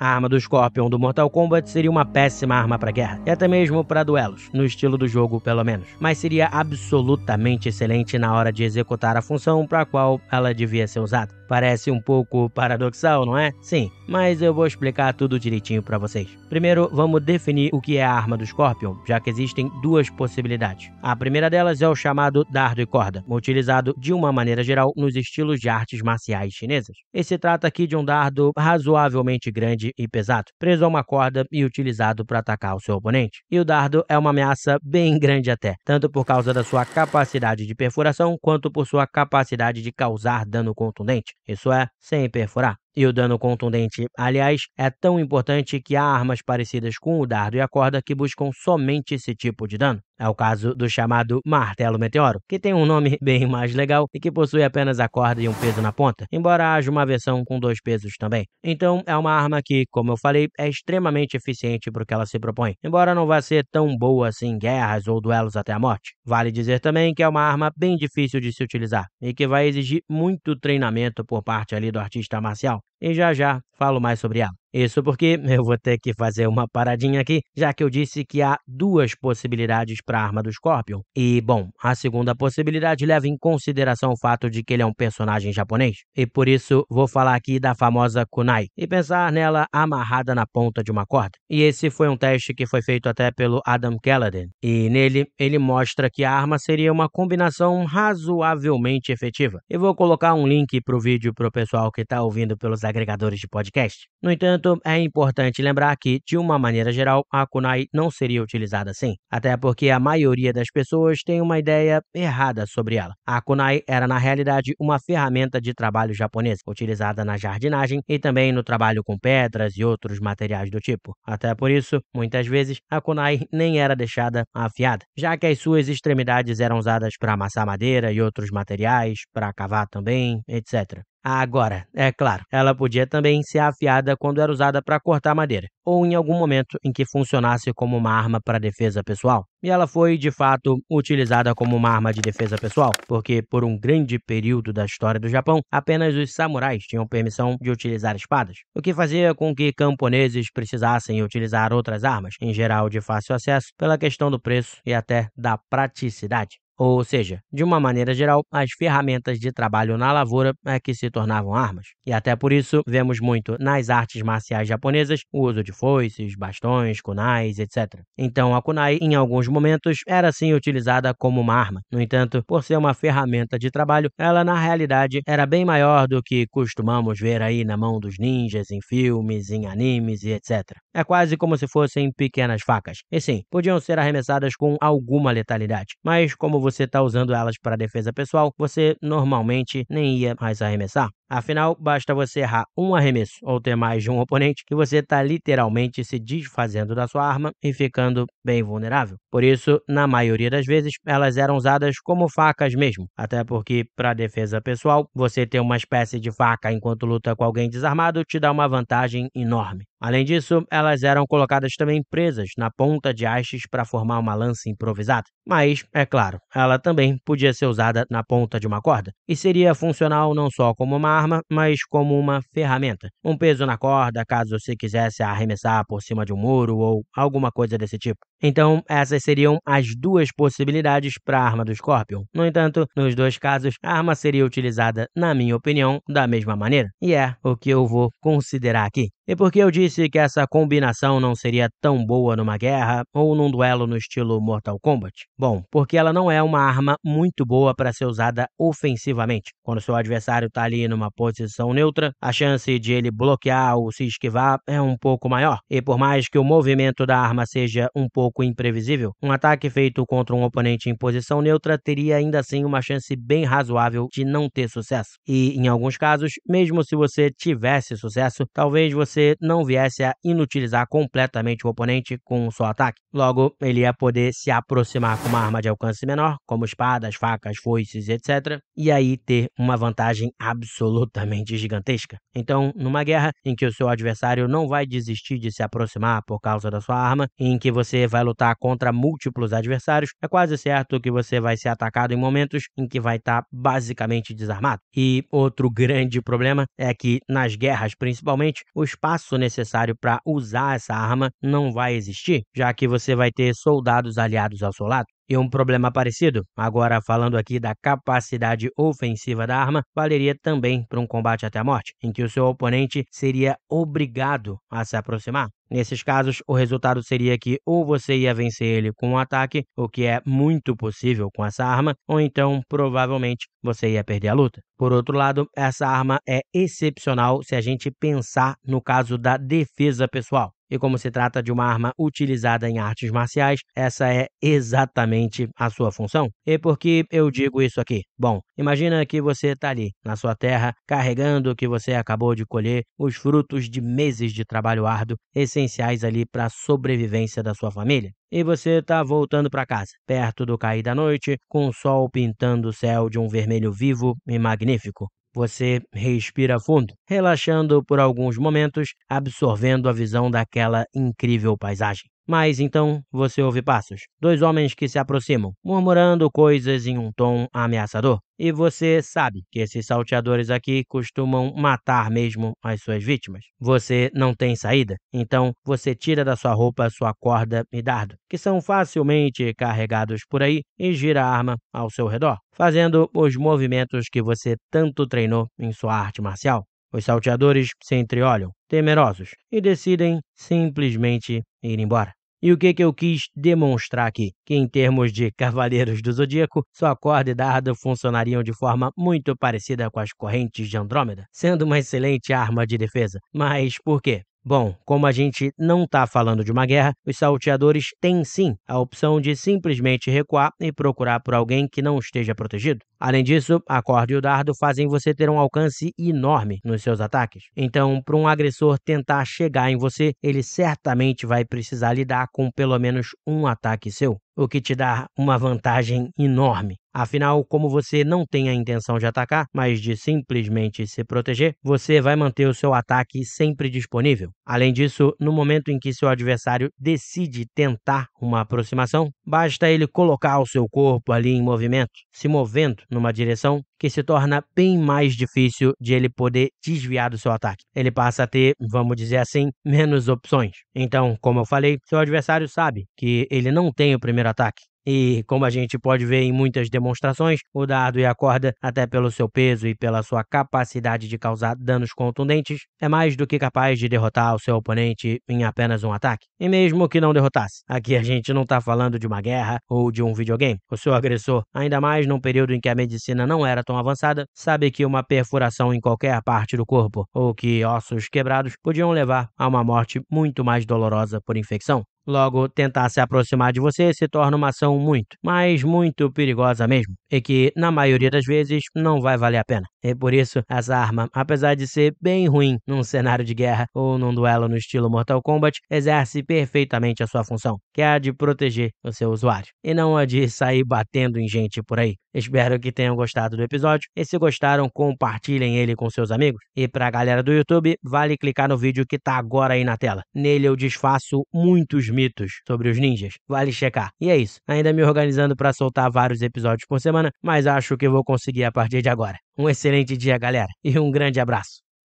A arma do Scorpion do Mortal Kombat seria uma péssima arma para guerra, e até mesmo para duelos, no estilo do jogo pelo menos, mas seria absolutamente excelente na hora de executar a função para a qual ela devia ser usada. Parece um pouco paradoxal, não é? Sim, mas eu vou explicar tudo direitinho para vocês. Primeiro, vamos definir o que é a arma do Scorpion, já que existem duas possibilidades. A primeira delas é o chamado dardo e corda, utilizado de uma maneira geral nos estilos de artes marciais chinesas. E se trata aqui de um dardo razoavelmente grande grande e pesado, preso a uma corda e utilizado para atacar o seu oponente. E o dardo é uma ameaça bem grande até, tanto por causa da sua capacidade de perfuração quanto por sua capacidade de causar dano contundente. Isso é, sem perfurar. E o dano contundente, aliás, é tão importante que há armas parecidas com o dardo e a corda que buscam somente esse tipo de dano. É o caso do chamado martelo meteoro, que tem um nome bem mais legal e que possui apenas a corda e um peso na ponta, embora haja uma versão com dois pesos também. Então, é uma arma que, como eu falei, é extremamente eficiente para o que ela se propõe, embora não vá ser tão boa assim em guerras ou duelos até a morte. Vale dizer também que é uma arma bem difícil de se utilizar e que vai exigir muito treinamento por parte ali do artista marcial e já já falo mais sobre ela. Isso porque eu vou ter que fazer uma paradinha aqui, já que eu disse que há duas possibilidades para a arma do Scorpion. E, bom, a segunda possibilidade leva em consideração o fato de que ele é um personagem japonês. E por isso vou falar aqui da famosa kunai e pensar nela amarrada na ponta de uma corda. E esse foi um teste que foi feito até pelo Adam Kelladin. E nele ele mostra que a arma seria uma combinação razoavelmente efetiva. Eu vou colocar um link para o vídeo para o pessoal que está ouvindo pelos agregadores de podcast. No entanto, entanto, é importante lembrar que, de uma maneira geral, a kunai não seria utilizada assim, até porque a maioria das pessoas tem uma ideia errada sobre ela. A kunai era, na realidade, uma ferramenta de trabalho japonesa, utilizada na jardinagem e também no trabalho com pedras e outros materiais do tipo. Até por isso, muitas vezes, a kunai nem era deixada afiada, já que as suas extremidades eram usadas para amassar madeira e outros materiais, para cavar também, etc. Agora, é claro, ela podia também ser afiada quando era usada para cortar madeira, ou em algum momento em que funcionasse como uma arma para defesa pessoal. E ela foi, de fato, utilizada como uma arma de defesa pessoal, porque por um grande período da história do Japão, apenas os samurais tinham permissão de utilizar espadas, o que fazia com que camponeses precisassem utilizar outras armas, em geral de fácil acesso, pela questão do preço e até da praticidade. Ou seja, de uma maneira geral, as ferramentas de trabalho na lavoura é que se tornavam armas. E até por isso, vemos muito nas artes marciais japonesas o uso de foices, bastões, kunais, etc. Então, a kunai, em alguns momentos, era sim utilizada como uma arma. No entanto, por ser uma ferramenta de trabalho, ela na realidade era bem maior do que costumamos ver aí na mão dos ninjas em filmes, em animes e etc. É quase como se fossem pequenas facas. E sim, podiam ser arremessadas com alguma letalidade. Mas, como você está usando elas para defesa pessoal, você normalmente nem ia mais arremessar. Afinal, basta você errar um arremesso ou ter mais de um oponente que você está literalmente se desfazendo da sua arma e ficando bem vulnerável. Por isso, na maioria das vezes, elas eram usadas como facas mesmo, até porque, para defesa pessoal, você ter uma espécie de faca enquanto luta com alguém desarmado te dá uma vantagem enorme. Além disso, elas eram colocadas também presas na ponta de hastes para formar uma lança improvisada. Mas, é claro, ela também podia ser usada na ponta de uma corda e seria funcional não só como uma arma, mas como uma ferramenta. Um peso na corda caso se quisesse arremessar por cima de um muro ou alguma coisa desse tipo. Então, essas seriam as duas possibilidades para a arma do Scorpion. No entanto, nos dois casos, a arma seria utilizada, na minha opinião, da mesma maneira. E é o que eu vou considerar aqui. E porque eu disse que essa combinação não seria tão boa numa guerra ou num duelo no estilo Mortal Kombat? Bom, porque ela não é uma arma muito boa para ser usada ofensivamente. Quando seu adversário está ali numa posição neutra, a chance de ele bloquear ou se esquivar é um pouco maior. E por mais que o movimento da arma seja um pouco pouco imprevisível, um ataque feito contra um oponente em posição neutra teria ainda assim uma chance bem razoável de não ter sucesso. E, em alguns casos, mesmo se você tivesse sucesso, talvez você não viesse a inutilizar completamente o oponente com um só ataque. Logo, ele ia poder se aproximar com uma arma de alcance menor, como espadas, facas, foices, etc., e aí ter uma vantagem absolutamente gigantesca. Então, numa guerra em que o seu adversário não vai desistir de se aproximar por causa da sua arma, em que você vai lutar contra múltiplos adversários, é quase certo que você vai ser atacado em momentos em que vai estar tá basicamente desarmado. E outro grande problema é que nas guerras, principalmente, o espaço necessário para usar essa arma não vai existir, já que você vai ter soldados aliados ao seu lado. E um problema parecido, agora falando aqui da capacidade ofensiva da arma, valeria também para um combate até a morte, em que o seu oponente seria obrigado a se aproximar. Nesses casos, o resultado seria que ou você ia vencer ele com um ataque, o que é muito possível com essa arma, ou então provavelmente você ia perder a luta. Por outro lado, essa arma é excepcional se a gente pensar no caso da defesa pessoal. E como se trata de uma arma utilizada em artes marciais, essa é exatamente a sua função. E por que eu digo isso aqui? Bom, imagina que você está ali, na sua terra, carregando o que você acabou de colher, os frutos de meses de trabalho árduo, essenciais ali para a sobrevivência da sua família e você está voltando para casa, perto do cair da noite, com o sol pintando o céu de um vermelho vivo e magnífico. Você respira fundo, relaxando por alguns momentos, absorvendo a visão daquela incrível paisagem. Mas então você ouve passos. Dois homens que se aproximam, murmurando coisas em um tom ameaçador. E você sabe que esses salteadores aqui costumam matar mesmo as suas vítimas. Você não tem saída, então você tira da sua roupa sua corda e dardo, que são facilmente carregados por aí, e gira a arma ao seu redor, fazendo os movimentos que você tanto treinou em sua arte marcial. Os salteadores se entreolham, temerosos, e decidem simplesmente ir embora. E o que, que eu quis demonstrar aqui? Que em termos de Cavaleiros do Zodíaco, sua corda e dardo funcionariam de forma muito parecida com as correntes de Andrômeda, sendo uma excelente arma de defesa. Mas por quê? Bom, como a gente não está falando de uma guerra, os salteadores têm sim a opção de simplesmente recuar e procurar por alguém que não esteja protegido. Além disso, a corda e o dardo fazem você ter um alcance enorme nos seus ataques. Então, para um agressor tentar chegar em você, ele certamente vai precisar lidar com pelo menos um ataque seu o que te dá uma vantagem enorme. Afinal, como você não tem a intenção de atacar, mas de simplesmente se proteger, você vai manter o seu ataque sempre disponível. Além disso, no momento em que seu adversário decide tentar uma aproximação, basta ele colocar o seu corpo ali em movimento, se movendo numa direção que se torna bem mais difícil de ele poder desviar do seu ataque. Ele passa a ter, vamos dizer assim, menos opções. Então, como eu falei, seu adversário sabe que ele não tem o primeiro ataque. E, como a gente pode ver em muitas demonstrações, o dardo e a corda, até pelo seu peso e pela sua capacidade de causar danos contundentes, é mais do que capaz de derrotar o seu oponente em apenas um ataque. E mesmo que não derrotasse, aqui a gente não está falando de uma guerra ou de um videogame. O seu agressor, ainda mais num período em que a medicina não era tão avançada, sabe que uma perfuração em qualquer parte do corpo ou que ossos quebrados podiam levar a uma morte muito mais dolorosa por infecção. Logo, tentar se aproximar de você se torna uma ação muito, mas muito perigosa mesmo, e que, na maioria das vezes, não vai valer a pena. E é por isso, essa arma, apesar de ser bem ruim num cenário de guerra ou num duelo no estilo Mortal Kombat, exerce perfeitamente a sua função, que é a de proteger o seu usuário, e não a de sair batendo em gente por aí. Espero que tenham gostado do episódio, e se gostaram, compartilhem ele com seus amigos. E pra galera do YouTube, vale clicar no vídeo que tá agora aí na tela. Nele eu desfaço muitos mitos sobre os ninjas, vale checar. E é isso, ainda me organizando para soltar vários episódios por semana, mas acho que vou conseguir a partir de agora. Um excelente dia, galera, e um grande abraço.